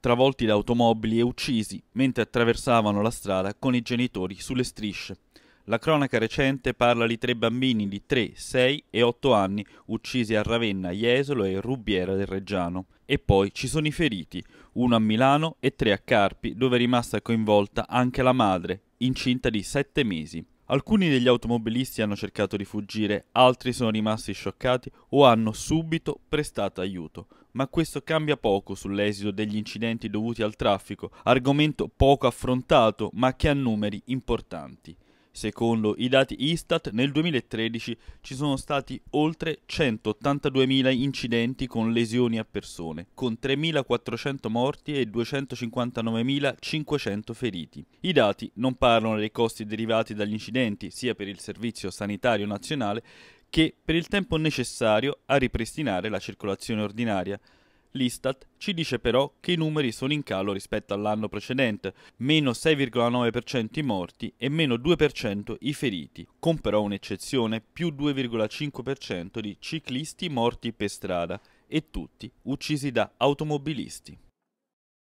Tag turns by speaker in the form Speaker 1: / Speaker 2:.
Speaker 1: travolti da automobili e uccisi mentre attraversavano la strada con i genitori sulle strisce. La cronaca recente parla di tre bambini di 3, 6 e 8 anni uccisi a Ravenna, Jesolo e Rubiera del Reggiano. E poi ci sono i feriti, uno a Milano e tre a Carpi, dove è rimasta coinvolta anche la madre, incinta di 7 mesi. Alcuni degli automobilisti hanno cercato di fuggire, altri sono rimasti scioccati o hanno subito prestato aiuto ma questo cambia poco sull'esito degli incidenti dovuti al traffico, argomento poco affrontato ma che ha numeri importanti. Secondo i dati Istat, nel 2013 ci sono stati oltre 182.000 incidenti con lesioni a persone, con 3.400 morti e 259.500 feriti. I dati non parlano dei costi derivati dagli incidenti, sia per il Servizio Sanitario Nazionale che per il tempo necessario a ripristinare la circolazione ordinaria. L'Istat ci dice però che i numeri sono in calo rispetto all'anno precedente, meno 6,9% i morti e meno 2% i feriti, con però un'eccezione, più 2,5% di ciclisti morti per strada e tutti uccisi da automobilisti.